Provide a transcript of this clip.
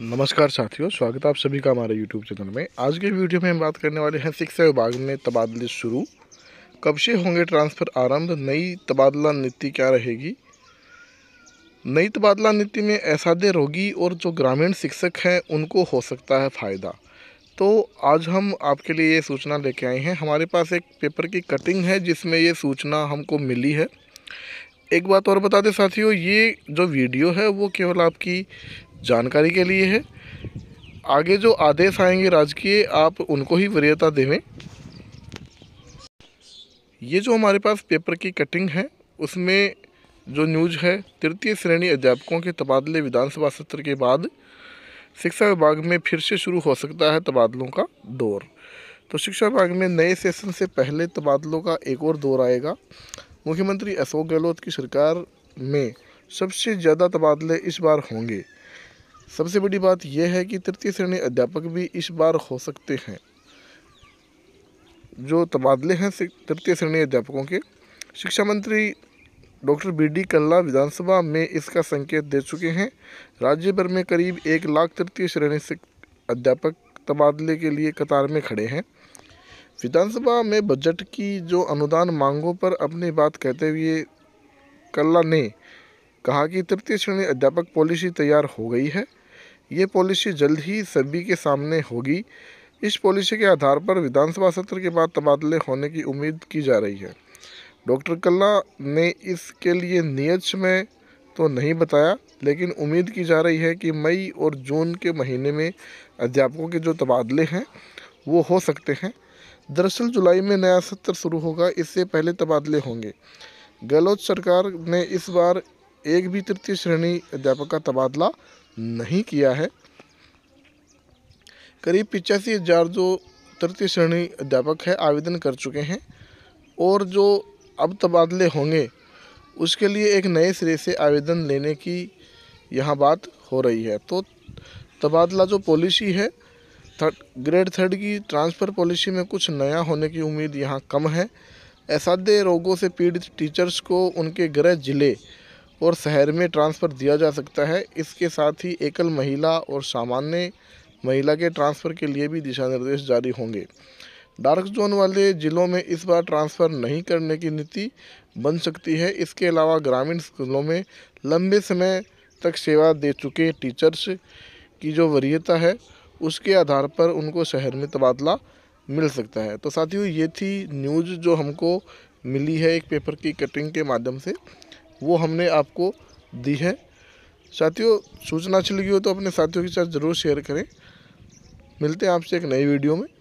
नमस्कार साथियों स्वागत है आप सभी का हमारे यूट्यूब चैनल में आज के वीडियो में हम बात करने वाले हैं शिक्षा विभाग में तबादले शुरू कब से होंगे ट्रांसफ़र आरंभ नई तबादला नीति क्या रहेगी नई तबादला नीति में ऐसा दे रोगी और जो ग्रामीण शिक्षक हैं उनको हो सकता है फ़ायदा तो आज हम आपके लिए ये सूचना लेके आए हैं हमारे पास एक पेपर की कटिंग है जिसमें ये सूचना हमको मिली है एक बात और बता दें साथियों ये जो वीडियो है वो केवल आपकी जानकारी के लिए है आगे जो आदेश आएंगे राजकीय आप उनको ही वरीयता देवें ये जो हमारे पास पेपर की कटिंग है उसमें जो न्यूज है तृतीय श्रेणी अध्यापकों के तबादले विधानसभा सत्र के बाद शिक्षा विभाग में फिर से शुरू हो सकता है तबादलों का दौर तो शिक्षा विभाग में नए सेशन से पहले तबादलों का एक और दौर आएगा मुख्यमंत्री अशोक गहलोत की सरकार में सबसे ज़्यादा तबादले इस बार होंगे सबसे बड़ी बात यह है कि तृतीय श्रेणी अध्यापक भी इस बार हो सकते हैं जो तबादले हैं तृतीय श्रेणी अध्यापकों के शिक्षा मंत्री डॉक्टर बी डी कल्ला विधानसभा में इसका संकेत दे चुके हैं राज्य भर में करीब एक लाख तृतीय श्रेणी से अध्यापक तबादले के लिए कतार में खड़े हैं विधानसभा में बजट की जो अनुदान मांगों पर अपनी बात कहते हुए कल्ला ने कहा कि तृतीय श्रेणी अध्यापक पॉलिसी तैयार हो गई है ये पॉलिसी जल्द ही सभी के सामने होगी इस पॉलिसी के आधार पर विधानसभा सत्र के बाद तबादले होने की उम्मीद की जा रही है डॉक्टर कल्ला ने इसके लिए नियत में तो नहीं बताया लेकिन उम्मीद की जा रही है कि मई और जून के महीने में अध्यापकों के जो तबादले हैं वो हो सकते हैं दरअसल जुलाई में नया सत्र शुरू होगा इससे पहले तबादले होंगे गहलोत सरकार ने इस बार एक भी तृतीय श्रेणी अध्यापक का तबादला नहीं किया है करीब पिचासी हज़ार जो तृतीय श्रेणी अध्यापक है आवेदन कर चुके हैं और जो अब तबादले होंगे उसके लिए एक नए सिरे से आवेदन लेने की यहाँ बात हो रही है तो तबादला जो पॉलिसी है थर्ड ग्रेड थर्ड की ट्रांसफ़र पॉलिसी में कुछ नया होने की उम्मीद यहाँ कम है असाध्य रोगों से पीड़ित टीचर्स को उनके गृह ज़िले और शहर में ट्रांसफ़र दिया जा सकता है इसके साथ ही एकल महिला और सामान्य महिला के ट्रांसफ़र के लिए भी दिशा निर्देश जारी होंगे डार्क जोन वाले ज़िलों में इस बार ट्रांसफ़र नहीं करने की नीति बन सकती है इसके अलावा ग्रामीण स्कूलों में लंबे समय तक सेवा दे चुके टीचर्स की जो वरीयता है उसके आधार पर उनको शहर में तबादला मिल सकता है तो साथियों ये थी न्यूज़ जो हमको मिली है एक पेपर की कटिंग के माध्यम से वो हमने आपको दी है साथियों सूचना अच्छी लगी हो तो अपने साथियों के साथ ज़रूर शेयर करें मिलते हैं आपसे एक नई वीडियो में